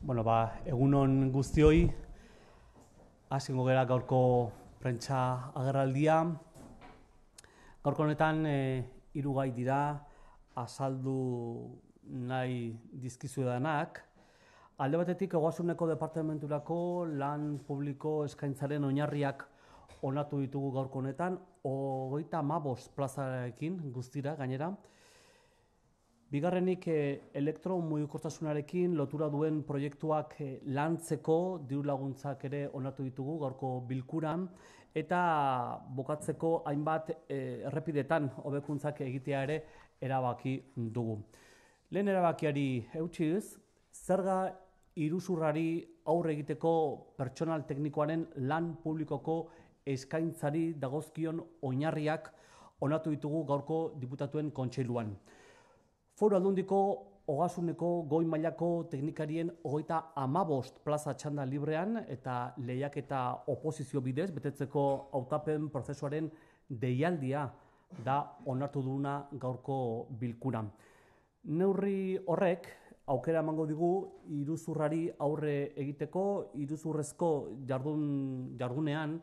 Bueno, ba, egun hon guztioi, asingo gara gaurko prentsa agerraldia. Gaurko honetan, e, irugai dira, azaldu nahi dizkizu edanak. Alde batetik, egoazuneko departamenturako lan publiko eskaintzaren oinarriak onatu ditugu gaurko honetan, ogoita mabos plazarekin guztira, gainera, Bigarrenik eh, elektromugikortasunarekin lotura duen proiektuak eh, lantzeko diru laguntzak ere onartu ditugu gaurko bilkuran eta bokatzeko hainbat eh, errepidetan hobekuntzak egitea ere erabaki dugu. Lehen erabakiari eutxiz, zerga iruzurrari aurre egiteko pertsonal teknikoaren lan publikoko eskaintzari dagozkion oinarriak onatu ditugu gaurko diputatuen kontseiluan. Foro Aldundiko Ogasuneko goi mailako teknikarien hogeita amabost plaza txanda librean eta lehiak eta oposizio bidez, betetzeko autapen prozesuaren deialdia da onartu duguna gaurko bilkuran. Neurri horrek, aukera emango digu, iruzurrari aurre egiteko, iruzurrezko jardun, jardunean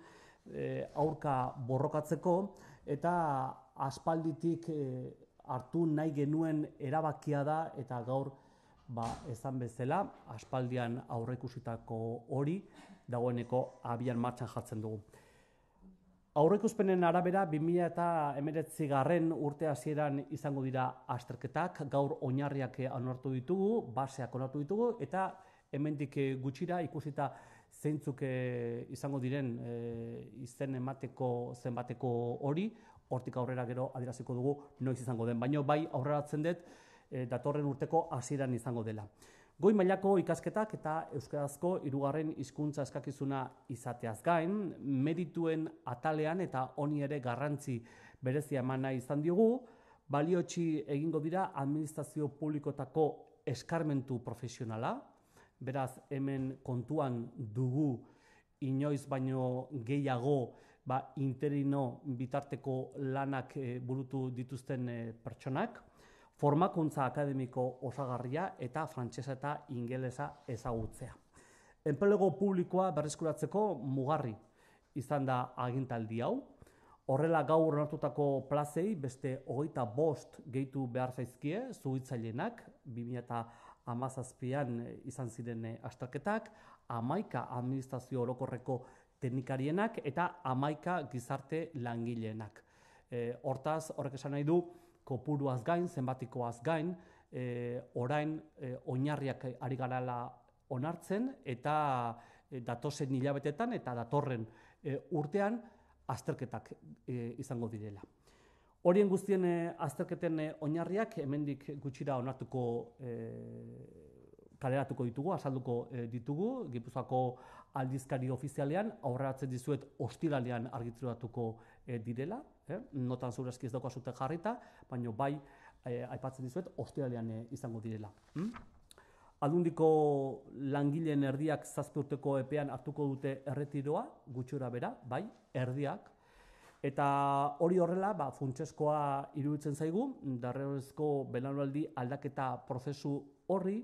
eh, aurka borrokatzeko eta aspalditik eh, hartu nahi genuen erabakia da eta gaur ba, esan bezala, aspaldian aurreikusitako hori dagoeneko abian martxan jatzen dugu. Aurreikuspenen arabera 2019 garren urte hasieran izango dira asterketak, gaur oinarriak onartu ditugu, baseak onartu ditugu eta hemendik eh, gutxira ikusita zeintzuk eh, izango diren eh, izen emateko zenbateko hori, hortik aurrera gero adieraziko dugu noiz izango den, baino bai aurreratzen dut eh, datorren urteko hasieran izango dela. Goi mailako ikasketak eta euskarazko hirugarren hizkuntza eskakizuna izateaz gain, medituen atalean eta honi ere garrantzi berezia emana izan diogu, baliotsi egingo dira administrazio publikotako eskarmentu profesionala, beraz hemen kontuan dugu inoiz baino gehiago ba, interino bitarteko lanak eh, burutu dituzten eh, pertsonak, formakuntza akademiko osagarria eta frantsesa eta ingelesa ezagutzea. Enpelego publikoa berreskuratzeko mugarri izan da agintaldi hau. Horrela gaur onartutako plazei beste hogeita bost gehitu behar zaizkie zuhitzaileenak bi eta hamazazpian eh, izan ziren astraketak, hamaika administrazio orokorreko teknikarienak eta amaika gizarte langileenak. E, hortaz, horrek esan nahi du, kopuruaz gain, zenbatikoaz gain, e, orain e, oinarriak ari garala onartzen eta e, datosen hilabetetan eta datorren e, urtean azterketak e, izango direla. Horien guztien e, azterketen e, oinarriak hemendik gutxira onartuko e, kaleratuko ditugu, azalduko eh, ditugu, gipuzako aldizkari ofizialean, aurratzen dizuet hostilalean argituratuko e, eh, direla, e, notan zuhurezki ez dagoa zuten jarrita, baina bai aipatzen dizuet hostilalean izango direla. Hmm? Alundiko langileen erdiak zazpurteko epean hartuko dute erretiroa, gutxura bera, bai, erdiak, Eta hori horrela, ba, funtsezkoa iruditzen zaigu, darrezko benarroaldi aldaketa prozesu horri,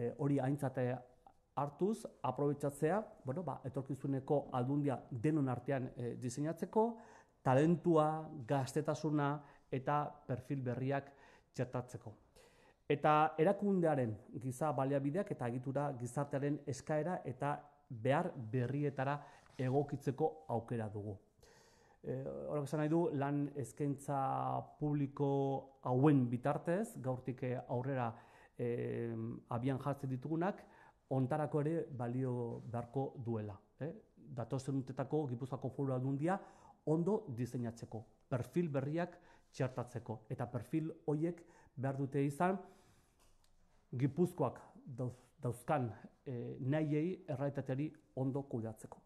e, hori aintzate eh, hartuz, aprobetsatzea, bueno, ba, etorkizuneko aldundia denon artean e, diseinatzeko, talentua, gaztetasuna eta perfil berriak txertatzeko. Eta erakundearen giza baliabideak eta egitura gizartearen eskaera eta behar berrietara egokitzeko aukera dugu. E, horrek esan nahi du, lan eskaintza publiko hauen bitartez, gaurtik aurrera abian jartzen ditugunak, ontarako ere balio darko duela. Eh? Datozen untetako, gipuzako foru aldundia, ondo diseinatzeko, perfil berriak txertatzeko. Eta perfil hoiek behar dute izan, gipuzkoak dauzkan eh, nahi egi ondo kudeatzeko.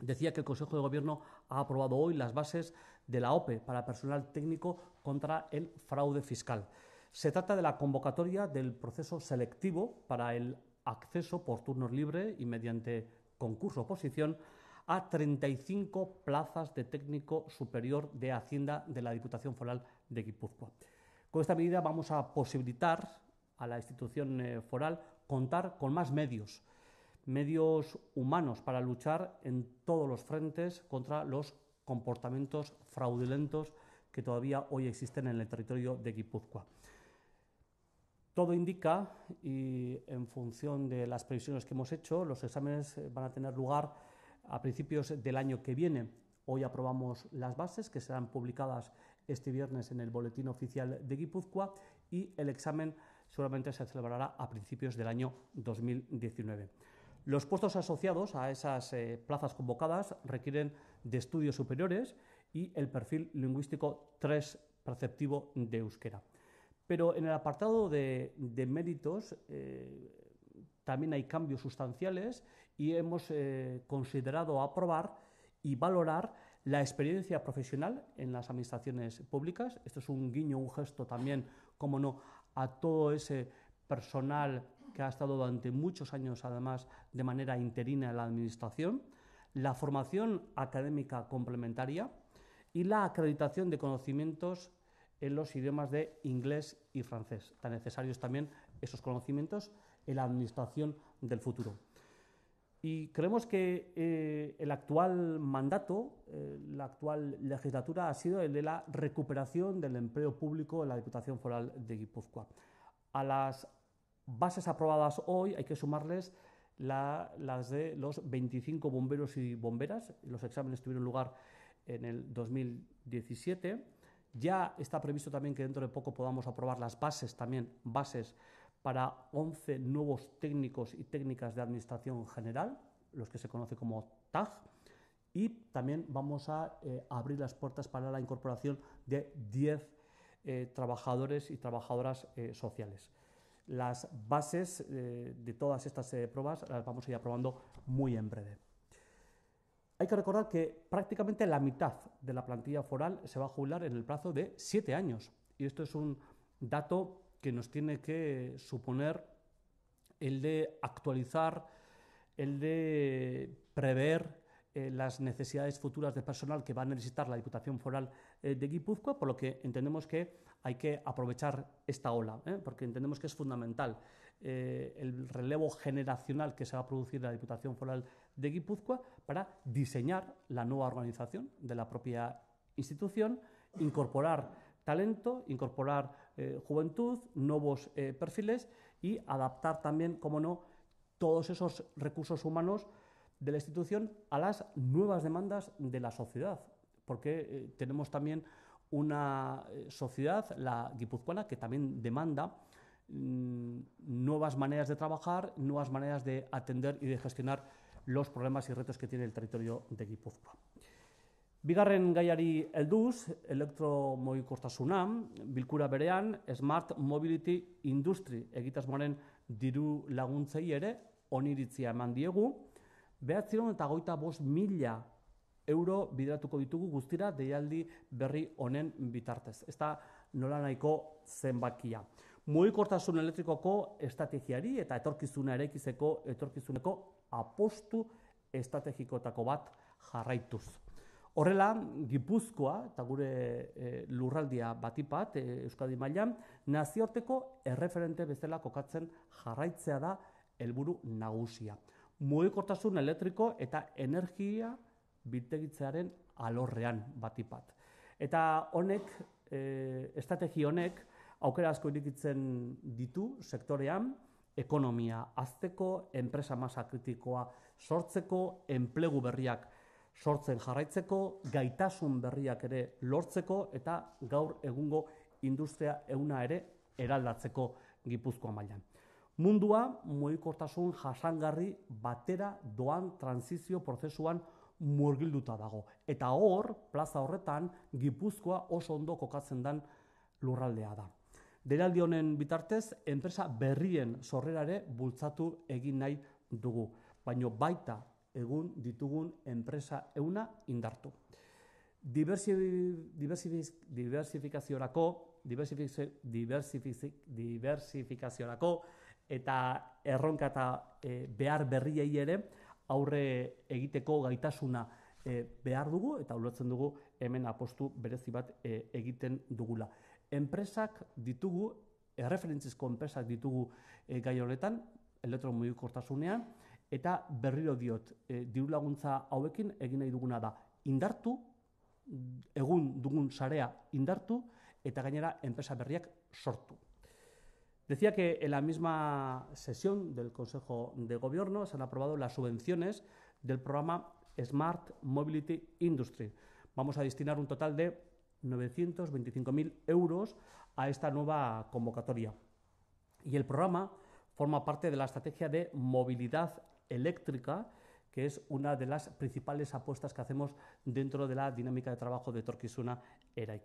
Decía que el Consejo de Gobierno ha aprobado hoy las bases de la OPE para personal técnico contra el fraude fiscal. Se trata de la convocatoria del proceso selectivo para el acceso por turnos libre y mediante concurso oposición a 35 plazas de técnico superior de Hacienda de la Diputación Foral de Guipúzcoa. Con esta medida vamos a posibilitar a la institución eh, foral contar con más medios, medios humanos para luchar en todos los frentes contra los comportamientos fraudulentos que todavía hoy existen en el territorio de Guipúzcoa. Todo indica, y en función de las previsiones que hemos hecho, los exámenes eh, van a tener lugar a principios del año que viene. Hoy aprobamos las bases que serán publicadas este viernes en el Boletín Oficial de Guipúzcoa y el examen seguramente se celebrará a principios del año 2019. Los puestos asociados a esas eh, plazas convocadas requieren de estudios superiores y el perfil lingüístico 3 perceptivo de euskera. Pero en el apartado de, méritos eh, también hay cambios sustanciales y hemos eh, considerado aprobar y valorar la experiencia profesional en las administraciones públicas. Esto es un guiño, un gesto también, como no, a todo ese personal que ha estado durante muchos años, además, de manera interina en la Administración, la formación académica complementaria y la acreditación de conocimientos en los idiomas de inglés y francés. Tan necesarios también esos conocimientos en la administración del futuro. Y creemos que eh, el actual mandato, eh, la actual legislatura ha sido el de la recuperación del empleo público en la Diputación Foral de Guipúzcoa. A las bases aprobadas hoy hay que sumarles las de los 25 bomberos y bomberas. Los exámenes tuvieron lugar en el 2017 ya está previsto también que dentro de poco podamos aprobar las bases, también bases para 11 nuevos técnicos y técnicas de administración general, los que se conocen como TAG, y también vamos a eh, abrir las puertas para la incorporación de 10 eh, trabajadores y trabajadoras eh, sociales. Las bases de todas estas pruebas las vamos a ir aprobando muy en breve. Hay que recordar que prácticamente la mitad de la plantilla foral se va a jubilar en el plazo de siete años. Y esto es un dato que nos tiene que suponer el de actualizar, el de prever eh, las necesidades futuras de personal que va a necesitar la Diputación Foral eh, de Guipúzcoa, por lo que entendemos que hay que aprovechar esta ola, ¿eh? porque entendemos que es fundamental el relevo generacional que se va a producir en la Diputación Foral de Guipúzcoa para diseñar la nueva organización de la propia institución, incorporar talento, incorporar eh, juventud, nuevos eh, perfiles y adaptar también, como no, todos esos recursos humanos de la institución a las nuevas demandas de la sociedad, porque eh, tenemos también una sociedad, la guipuzcoana, que también demanda mm, nuevas maneras de trabajar, nuevas maneras de atender y de gestionar los problemas y retos que tiene el territorio de Gipuzkoa. Bigarren gaiari helduz, elektromoikortasuna, bilkura berean, Smart Mobility Industry egitasmoaren diru laguntzei ere, oniritzia eman diegu, behatzeron eta goita bost mila euro bideratuko ditugu guztira deialdi berri honen bitartez. Ez da nola nahiko zenbakia. Mugikortasun elektrikoko estrategiari eta etorkizuna eraikizeko etorkizuneko apostu estrategikotako bat jarraituz. Horrela, Gipuzkoa, eta gure eh, lurraldia batipat, e, eh, Euskadi Mailan, nazioarteko erreferente bezala kokatzen jarraitzea da helburu nagusia. Mugikortasun elektriko eta energia biltegitzearen alorrean batipat. Eta honek, e, estrategi honek, aukera asko irikitzen ditu sektorean, ekonomia azteko, enpresa masa kritikoa sortzeko, enplegu berriak sortzen jarraitzeko, gaitasun berriak ere lortzeko eta gaur egungo industria euna ere eraldatzeko Gipuzkoa mailan. Mundua mugikortasun jasangarri batera doan transizio prozesuan murgilduta dago. Eta hor, plaza horretan, Gipuzkoa oso ondo kokatzen den lurraldea da. Deraldi honen bitartez, enpresa berrien sorrerare bultzatu egin nahi dugu, baino baita egun ditugun enpresa euna indartu. Diversifikaziorako, diversifikaziorako eta erronka eta e, behar berriei ere aurre egiteko gaitasuna e, behar dugu eta ulertzen dugu hemen apostu berezi bat e, egiten dugula enpresak ditugu, erreferentzizko enpresak ditugu e, gai horretan, elektromugikortasunean, eta berriro diot, e, eh, laguntza hauekin egin nahi duguna da indartu, egun dugun sarea indartu, eta gainera enpresa berriak sortu. Decía que en la misma sesión del Consejo de Gobierno se han aprobado las subvenciones del programa Smart Mobility Industry. Vamos a destinar un total de 925.000 euros a esta nueva convocatoria. Y el programa forma parte de la estrategia de movilidad eléctrica, que es una de las principales apuestas que hacemos dentro de la dinámica de trabajo de Torquisuna Era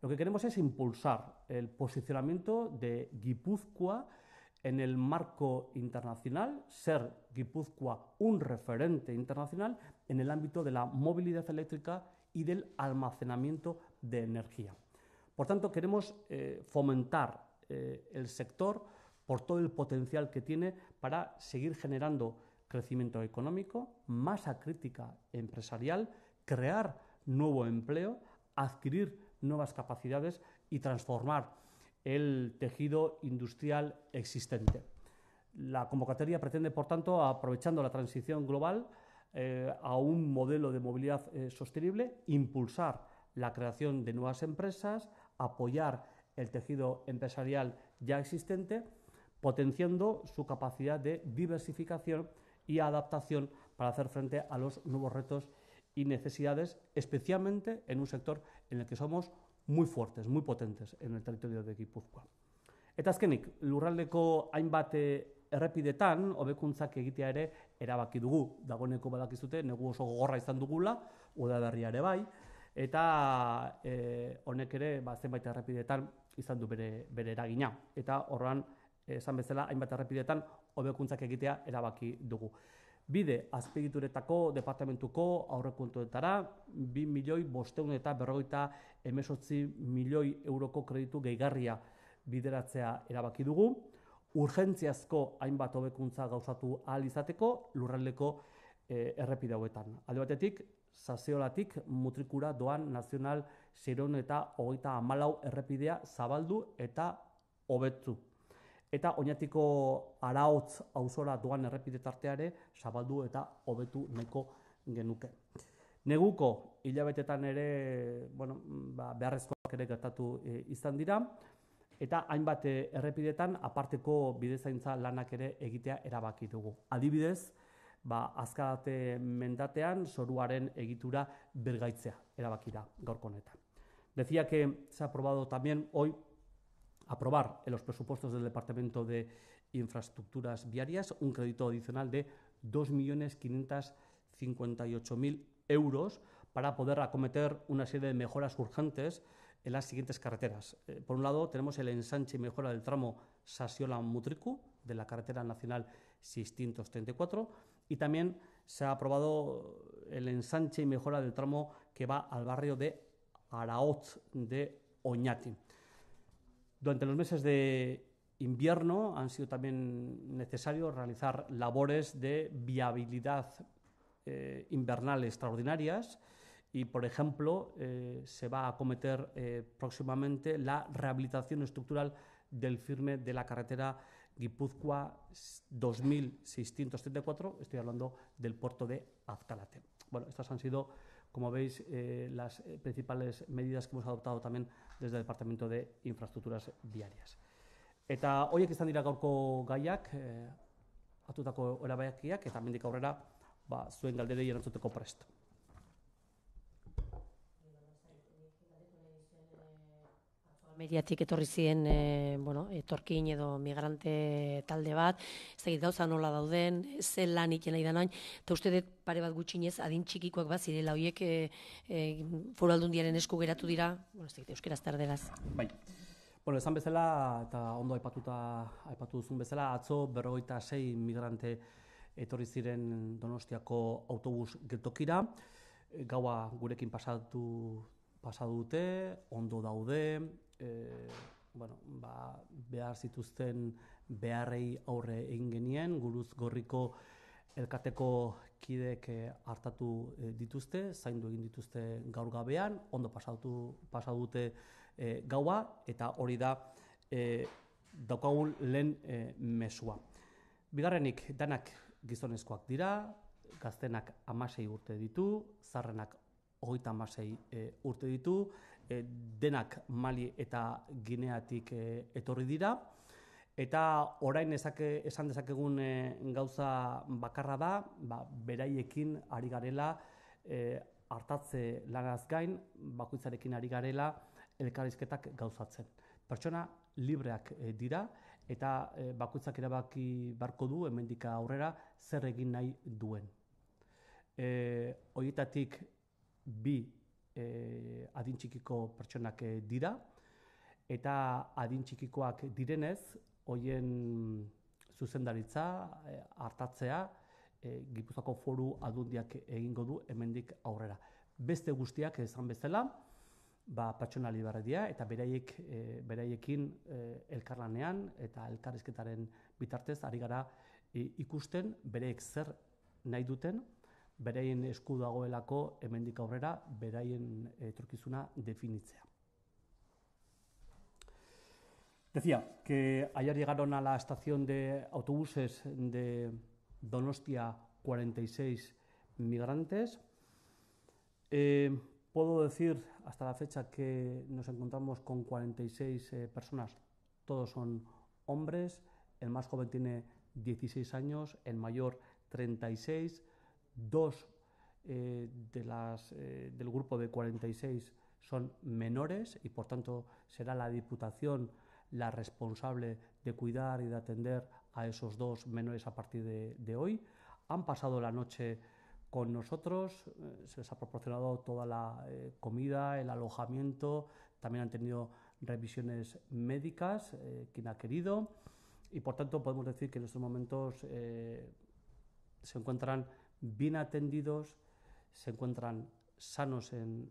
Lo que queremos es impulsar el posicionamiento de Guipúzcoa en el marco internacional, ser Guipúzcoa un referente internacional en el ámbito de la movilidad eléctrica y del almacenamiento de energía. Por tanto, queremos eh, fomentar eh, el sector por todo el potencial que tiene para seguir generando crecimiento económico, masa crítica empresarial, crear nuevo empleo, adquirir nuevas capacidades y transformar el tejido industrial existente. La convocatoria pretende, por tanto, aprovechando la transición global eh, a un modelo de movilidad sostenible, impulsar la creación de nuevas empresas, apoyar el tejido empresarial ya existente, potenciando su capacidad de diversificación y adaptación para hacer frente a los nuevos retos y necesidades, especialmente en un sector en el que somos muy fuertes, muy potentes en el territorio de Guipúzcoa. Eta azkenik, lurraldeko hainbat eh, errepidetan hobekuntzak egitea ere erabaki dugu. badakizute gogorra bai, eta e, honek ere ba, zenbait errepidetan izan du bere, eragina. Eta horrean, esan bezala, hainbat errepidetan hobekuntzak egitea erabaki dugu. Bide, azpigituretako departamentuko aurrekuntuetara, 2 milioi bosteun eta berroita emesotzi milioi euroko kreditu gehigarria bideratzea erabaki dugu. Urgentziazko hainbat hobekuntza gauzatu ahal izateko lurraldeko e, errepide hauetan. Alde batetik, zazeolatik mutrikura doan nazional zeron eta hogeita amalau errepidea zabaldu eta hobetzu. Eta oinatiko araotz hauzora doan errepide tarteare zabaldu eta hobetu neko genuke. Neguko hilabetetan ere bueno, ba, beharrezkoak ere gertatu e, izan dira, eta hainbat e, errepidetan aparteko bidezaintza lanak ere egitea erabaki dugu. Adibidez, a azcate mendatean soruaren egitura bergaitzea, erabakira vaquira, honetan. Decía que se ha aprobado también hoy aprobar en los presupuestos del Departamento de Infraestructuras Viarias un crédito adicional de 2.558.000 euros para poder acometer una serie de mejoras urgentes en las siguientes carreteras. Eh, por un lado, tenemos el ensanche y mejora del tramo Sasiola-Mutriku de la carretera nacional 634 y también se ha aprobado el ensanche y mejora del tramo que va al barrio de Araoz de Oñati. Durante los meses de invierno han sido también necesarios realizar labores de viabilidad eh, invernal extraordinarias y, por ejemplo, eh, se va a acometer eh, próximamente la rehabilitación estructural del firme de la carretera Guipúzcoa 2634, estoy hablando del puerto de Azcalate. Bueno, estas han sido, como veis, eh, las eh, principales medidas que hemos adoptado también desde el Departamento de Infraestructuras Viarias. Eta horiek izan dira gaurko gaiak, eh, atutako erabaiakiak, eta mendik aurrera, ba, zuen galderei erantzuteko presto. Mediatik etorri ziren, eh, bueno, etorkin edo migrante talde bat, ez da nola dauden, ze lan nahi da eta uste dut pare bat gutxinez, adin bat zirela, hoiek e, eh, eh, foru aldundiaren esku geratu dira, bueno, ez da euskeraz Bai. Bueno, esan bezala, eta ondo aipatuta, aipatu duzun bezala, atzo berroita sei migrante etorri ziren Donostiako autobus geltokira, gaua gurekin pasatu pasa dute, ondo daude, e, bueno, ba, behar zituzten beharrei aurre egin genien, guruz gorriko elkateko kidek hartatu eh, eh, dituzte, zaindu egin dituzte gaur gabean, ondo pasatu, pasadute gaua, eta hori da e, lehen mesua. Bigarrenik, danak gizonezkoak dira, gaztenak amasei urte ditu, zarrenak hogeita amasei urte ditu, Eh, denak Mali eta Gineatik eh, etorri dira eta orain ezake, esan dezakegun e, gauza bakarra da, ba, beraiekin ari garela e, hartatze lanaz gain, bakoitzarekin ari garela elkarrizketak gauzatzen. Pertsona libreak dira eta e, erabaki barko du hemendik aurrera zer egin nahi duen. E, Oietatik bi eh, adin txikiko pertsonak eh, dira eta adin txikikoak direnez hoien zuzendaritza hartatzea eh, eh Foru Aldundiak egingo du hemendik aurrera. Beste guztiak esan bezala ba pertsona liberdia eta beraiek eh, beraiekin elkarlanean eta elkarrizketaren bitartez ari gara ikusten bereek zer nahi duten en escudo en esku dagoelako hemendik en beraien de definitzea. Decía que ayer llegaron a la estación de autobuses de Donostia 46 migrantes. Eh, puedo decir hasta la fecha que nos encontramos con 46 eh, personas. Todos son hombres. El más joven tiene 16 años, el mayor 36, dos eh, de las, eh, del grupo de 46 son menores y por tanto será la Diputación la responsable de cuidar y de atender a esos dos menores a partir de, hoy. Han pasado la noche con nosotros, eh, se les ha proporcionado toda la comida, el alojamiento, también han tenido revisiones médicas, quien ha querido, y por tanto podemos decir que en estos momentos se encuentran bien atendidos, se encuentran sanos en,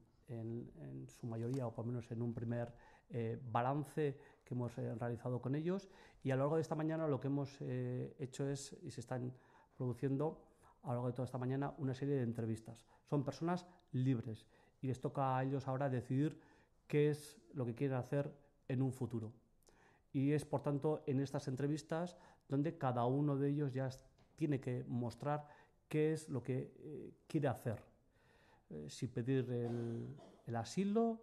su mayoría, o por lo menos en un primer eh, balance que hemos eh, realizado con ellos. Y a lo largo de esta mañana lo que hemos eh, hecho es, y se están produciendo a lo largo de toda esta mañana, una serie de entrevistas. Son personas libres y les toca a ellos ahora decidir qué es lo que quieren hacer en un futuro. Y es, por tanto, en estas entrevistas donde cada uno de ellos ya tiene que mostrar qué es lo que eh, quiere hacer. Eh, si pedir el, asilo,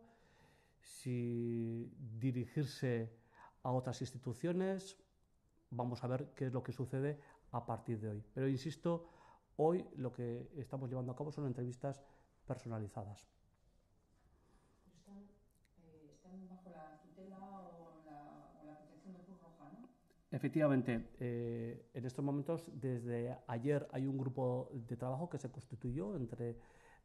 si dirigirse a otras instituciones, vamos a ver qué es lo que sucede a partir de hoy. Pero insisto, hoy lo que estamos llevando a cabo son entrevistas personalizadas. Efectivamente, eh, en estos momentos, desde ayer hay un grupo de trabajo que se constituyó entre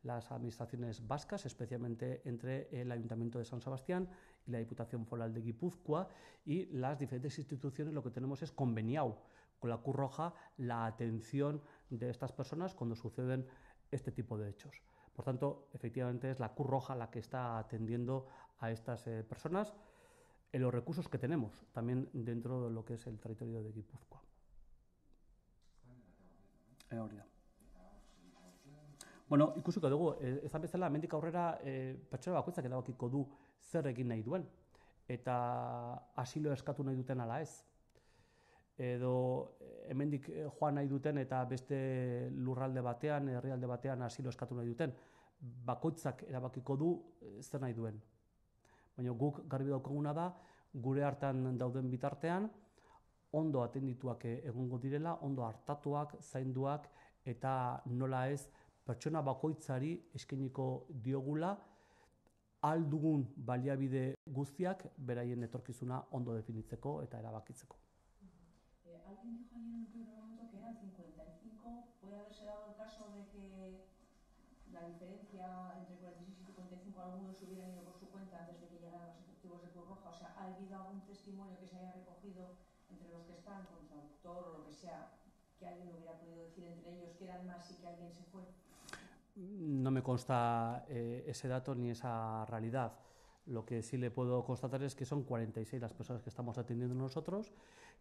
las administraciones vascas, especialmente entre el Ayuntamiento de San Sebastián y la Diputación Foral de Guipúzcoa, y las diferentes instituciones lo que tenemos es conveniado con la Cruz Roja la atención de estas personas cuando suceden este tipo de hechos. Por tanto, efectivamente es la Cruz Roja la que está atendiendo a estas eh, personas en los recursos que tenemos también dentro de lo que es el territorio de Guipúzcoa. Eoria. Eh, bueno, ikusiko dugu, ez eh, bezala, mendik aurrera e, pertsona bakoitzak edabakiko du zer egin nahi duen, eta asilo eskatu nahi duten ala ez. Edo hemendik joan nahi duten eta beste lurralde batean, herrialde batean asilo eskatu nahi duten, bakoitzak erabakiko du zer nahi duen baina guk garbi daukaguna da, gure hartan dauden bitartean, ondo atendituak egongo direla, ondo hartatuak, zainduak, eta nola ez, pertsona bakoitzari eskeniko diogula, aldugun baliabide guztiak, beraien etorkizuna ondo definitzeko eta erabakitzeko. 55. Eh, ¿Puede el caso de que la diferencia entre 46 y 55 algunos hubieran ido por su cuenta antes de que llegaran los efectivos de Cruz Roja. O sea, ¿ha habido algún testimonio que se haya recogido entre los que están, con traductor o lo que sea, que alguien hubiera podido decir entre ellos que eran más y que alguien se fue? No me consta eh, ese dato ni esa realidad. Lo que sí le puedo constatar es que son 46 las personas que estamos atendiendo nosotros,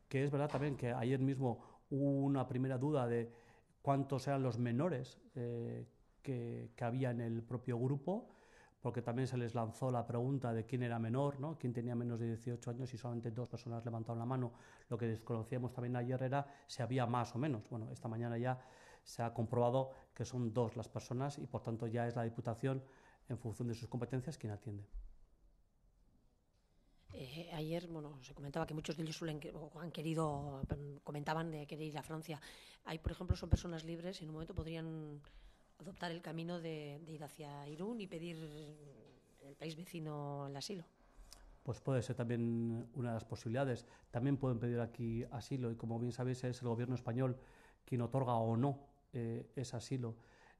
que es verdad también que ayer mismo hubo una primera duda de cuántos eran los menores eh, que, había en el propio grupo, porque también se les lanzó la pregunta de quién era menor, ¿no? quién tenía menos de 18 años y solamente dos personas levantaron la mano. Lo que desconocíamos también ayer era si había más o menos. Bueno, esta mañana ya se ha comprobado que son dos las personas y por tanto ya es la Diputación, en función de sus competencias, quien atiende. Eh, ayer, bueno, se comentaba que muchos de ellos suelen, han querido, comentaban de querer ir a Francia. Hay, por ejemplo, son personas libres y en un momento podrían adoptar el camino de, ir hacia Irún y pedir el país vecino el asilo pues puede ser también una de las posibilidades. También pueden pedir aquí asilo y como bien sabéis es el gobierno español quien otorga o no eh, ese asilo.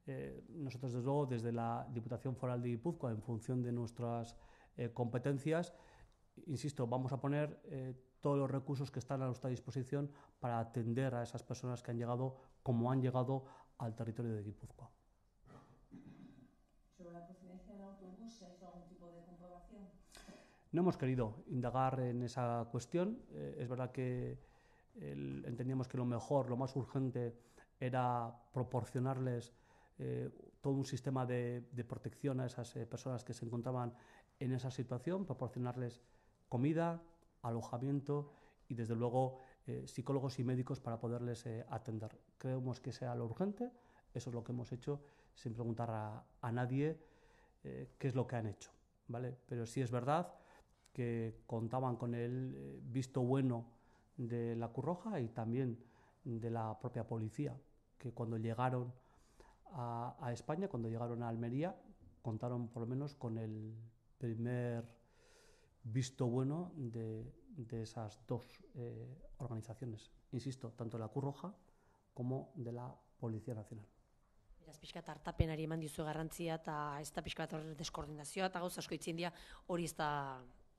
Eh, nosotros desde luego desde la Diputación Foral de Guipúzcoa, en función de nuestras eh, competencias, insisto, vamos a poner todos los recursos que están a nuestra disposición para atender a esas personas que han llegado como han llegado al territorio de Guipúzcoa. No hemos querido indagar en esa cuestión. Eh, es verdad que entendíamos que lo mejor, lo más urgente, era proporcionarles eh, todo un sistema de, protección a esas eh, personas que se encontraban en esa situación, proporcionarles comida, alojamiento y, desde luego, psicólogos y médicos para poderles atender. Creemos que sea lo urgente, eso es lo que hemos hecho, sin preguntar a, nadie qué es lo que han hecho. ¿vale? Pero sí es verdad que contaban con el eh, visto bueno de la Curroja y también de la propia policía, que cuando llegaron a, España, cuando llegaron a Almería, contaron por lo menos con el primer visto bueno de, esas dos eh, organizaciones, insisto, tanto de la Curroja como de la Policía Nacional.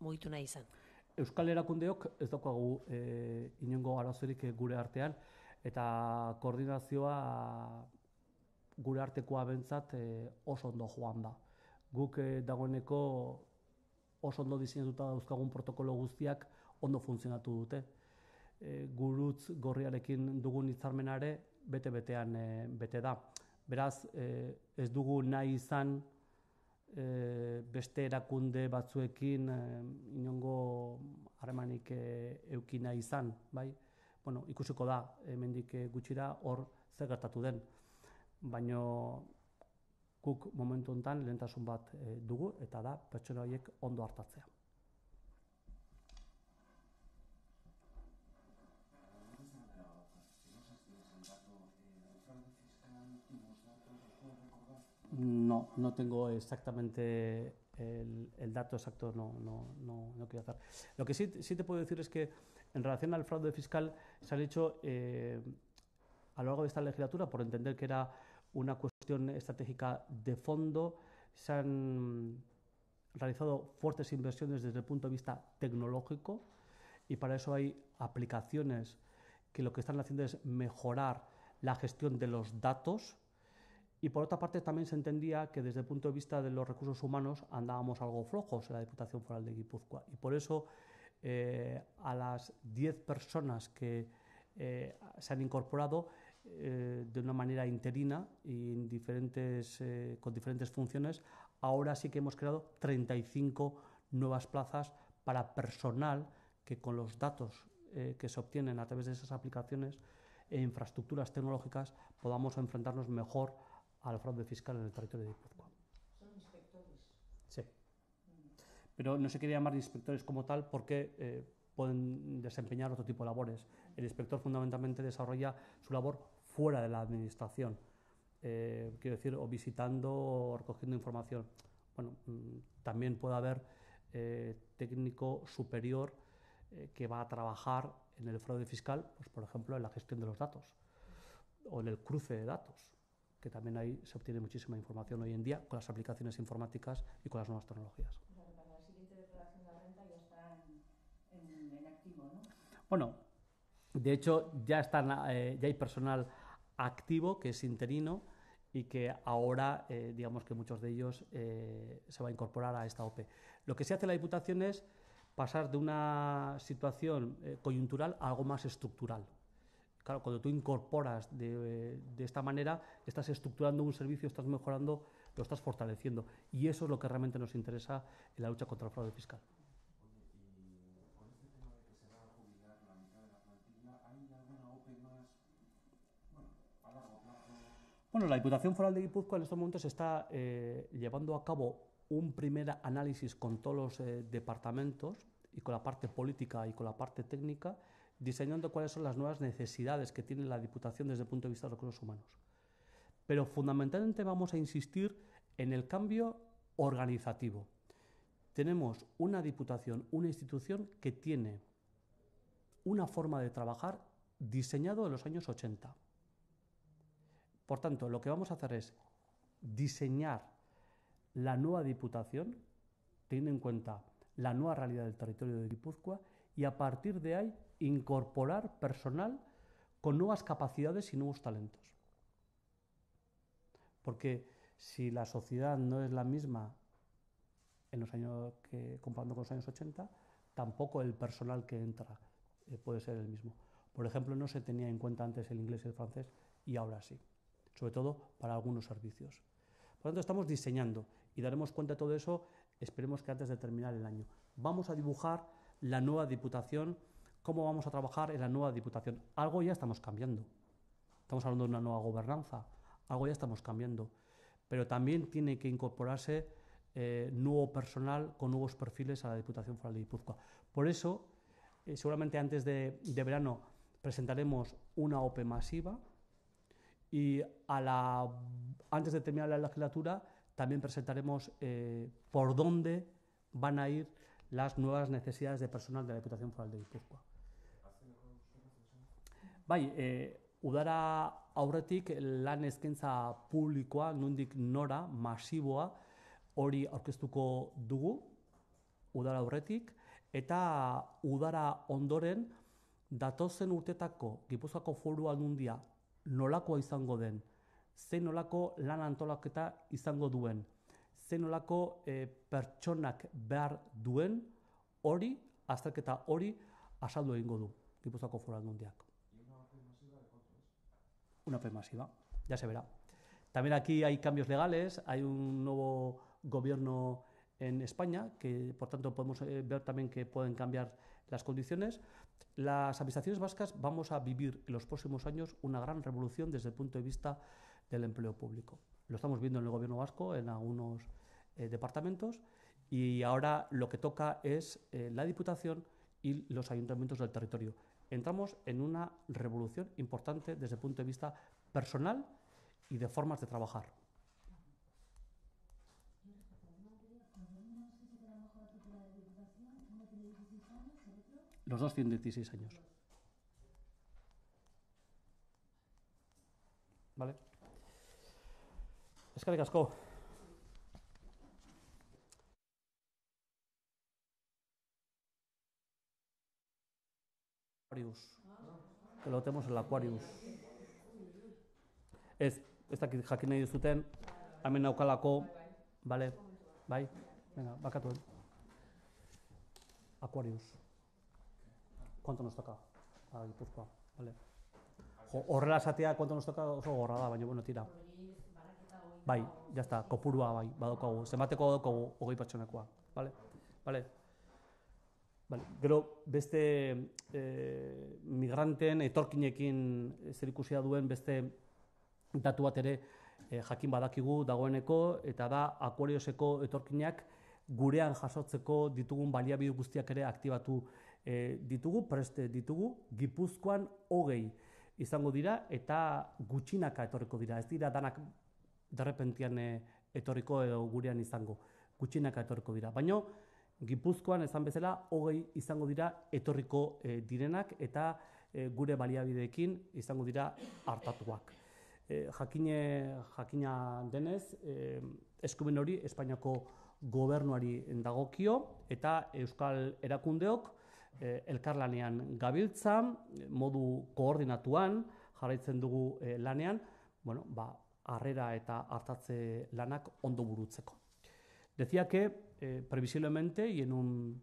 mugitu nahi izan. Euskal Erakundeok ez daukagu e, eh, inengo arazorik eh, gure artean, eta koordinazioa gure artekoa bentzat eh, oso ondo joan da. Guk dagoeneko oso ondo dizinatuta dauzkagun protokolo guztiak ondo funtzionatu dute. gurutz gorriarekin dugun hitzarmenare bete-betean bete da. Beraz, ez dugu nahi izan e, beste erakunde batzuekin eh, inongo harremanik e, eh, eukina izan, bai? Bueno, ikusiko da, hemendik gutxira hor zer gertatu den. Baino guk momentu honetan lehentasun bat dugu eta da pertsona horiek ondo hartatzea. No, no tengo exactamente el, dato exacto, no, no, no, quiero hacer. Lo que sí, sí, te puedo decir es que en relación al fraude fiscal se han hecho eh, a lo largo de esta legislatura, por entender que era una cuestión estratégica de fondo, se han realizado fuertes inversiones desde el punto de vista tecnológico y para eso hay aplicaciones que lo que están haciendo es mejorar la gestión de los datos y por otra parte también se entendía que desde el punto de vista de los recursos humanos andábamos algo flojos en la Diputación Foral de Guipúzcoa. Y por eso eh, a las 10 personas que eh, se han incorporado eh, de una manera interina y con diferentes funciones, ahora sí que hemos creado 35 nuevas plazas para personal que con los datos que se obtienen a través de esas aplicaciones e infraestructuras tecnológicas podamos enfrentarnos mejor al fraude fiscal en el territorio de Guipúzcoa. Son inspectores. Sí. Mm. Pero no se quiere llamar inspectores como tal porque eh, pueden desempeñar otro tipo de labores. El inspector fundamentalmente desarrolla su labor fuera de la administración. Eh, quiero decir, o visitando o recogiendo información. Bueno, mm, también puede haber eh, técnico superior que va a trabajar en el fraude fiscal, pues por ejemplo, en la gestión de los datos o en el cruce de datos que también ahí se obtiene muchísima información hoy en día con las aplicaciones informáticas y con las nuevas tecnologías. Bueno, de hecho ya, están, eh, ya hay personal activo que es interino y que ahora, eh, digamos que muchos de ellos eh, se va a incorporar a esta OPE. Lo que se hace la Diputación es pasar de una situación coyuntural a algo más estructural. Claro, cuando tú incorporas de, esta manera, estás estructurando un servicio, estás mejorando, lo estás fortaleciendo. Y eso es lo que realmente nos interesa en la lucha contra el fraude fiscal. Bueno, la Diputación Foral de Guipúzcoa en estos momentos está eh, llevando a cabo un primer análisis con todos los eh, departamentos y con la parte política y con la parte técnica diseñando cuáles son las nuevas necesidades que tiene la Diputación desde el punto de vista de los recursos humanos. Pero fundamentalmente vamos a insistir en el cambio organizativo. Tenemos una Diputación, una institución que tiene una forma de trabajar diseñado en los años 80. Por tanto, lo que vamos a hacer es diseñar la nueva Diputación, teniendo en cuenta la nueva realidad del territorio de Guipúzcoa, y a partir de ahí incorporar personal con nuevas capacidades y nuevos talentos. Porque si la sociedad no es la misma en los años que comparando con los años 80, tampoco el personal que entra eh, puede ser el mismo. Por ejemplo, no se tenía en cuenta antes el inglés y el francés y ahora sí, sobre todo para algunos servicios. Por lo tanto, estamos diseñando y daremos cuenta de todo eso, esperemos que antes de terminar el año. Vamos a dibujar la nueva Diputación cómo vamos a trabajar en la nueva Diputación. Algo ya estamos cambiando. Estamos hablando de una nueva gobernanza. Algo ya estamos cambiando. Pero también tiene que incorporarse eh, nuevo personal con nuevos perfiles a la Diputación Foral de Guipúzcoa. Por eso, eh, seguramente antes de, verano presentaremos una OPE masiva y la, antes de terminar la legislatura también presentaremos eh, por dónde van a ir las nuevas necesidades de personal de la Diputación Foral de Guipúzcoa. Bai, e, udara aurretik lan ezkentza publikoa, nondik nora, masiboa, hori aurkeztuko dugu, udara aurretik, eta udara ondoren, datozen urtetako, Gipuzkoako foru aldundia, nolakoa izango den, zein nolako lan antolaketa izango duen, zein nolako e, pertsonak behar duen, hori, azterketa hori, asaldu egingo du, Gipuzkoako foru aldundiak. una fe masiva. Ya se verá. También aquí hay cambios legales, hay un nuevo gobierno en España, que por tanto podemos eh, ver también que pueden cambiar las condiciones. Las administraciones vascas vamos a vivir en los próximos años una gran revolución desde el punto de vista del empleo público. Lo estamos viendo en el gobierno vasco, en algunos eh, departamentos, y ahora lo que toca es eh, la Diputación y los ayuntamientos del territorio entramos en una revolución importante desde el punto de vista personal y de formas de trabajar. Los dos tienen años. ¿Vale? Es que Aquarius. Que lo tenemos el Aquarius. Es esta que jakin nahi duten, hemen aukalako, vale. Bai. Venga, bakatu. Aquarius. Cuánto nos toca a Gipuzkoa, Jo, Horrela satea cuánto nos toca, oso gorra da, baina bueno, tira. Bai, ya está, kopurua bai, badokago, zenbateko badokago ogei pertsonekoa, vale. Vale. Vale, gero beste e, migranten etorkinekin zerikusia duen beste datu bat ere e, jakin badakigu dagoeneko eta da akuarioseko etorkinak gurean jasotzeko ditugun baliabide guztiak ere aktibatu e, ditugu preste ditugu Gipuzkoan hogei izango dira eta gutxinaka etorriko dira ez dira danak derrepentian e, etorriko edo gurean izango gutxinaka etorriko dira baino Gipuzkoan esan bezala hogei izango dira etorriko eh, direnak eta eh, gure baliabideekin izango dira hartatuak. E, eh, jakine jakina denez, e, eskumen hori Espainiako gobernuari dagokio eta Euskal Erakundeok elkarlanean gabiltza, modu koordinatuan jarraitzen dugu lanean, bueno, ba harrera eta hartatze lanak ondo burutzeko. Decía Eh, previsiblemente y en un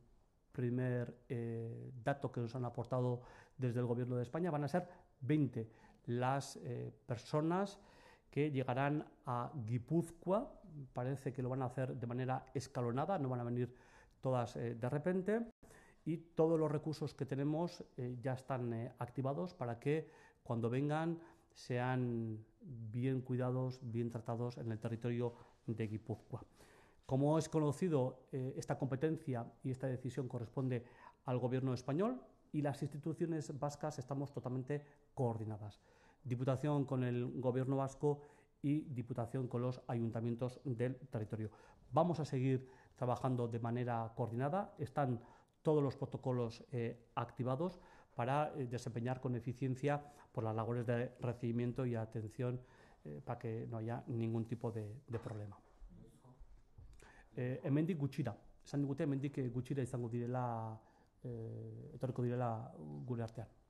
primer eh, dato que nos han aportado desde el Gobierno de España, van a ser 20 las eh, personas que llegarán a Guipúzcoa. Parece que lo van a hacer de manera escalonada, no van a venir todas de repente. Y todos los recursos que tenemos ya están activados para que cuando vengan sean bien cuidados, bien tratados en el territorio de Guipúzcoa. Como es conocido, eh, esta competencia y esta decisión corresponde al Gobierno español y las instituciones vascas estamos totalmente coordinadas. Diputación con el Gobierno vasco y Diputación con los ayuntamientos del territorio. Vamos a seguir trabajando de manera coordinada. Están todos los protocolos eh, activados para eh, desempeñar con eficiencia por las labores de recibimiento y atención para que no haya ningún tipo de problema. e, hemendik gutxira. Esan digute hemendik eh, gutxira izango direla e, etorriko direla gure artean.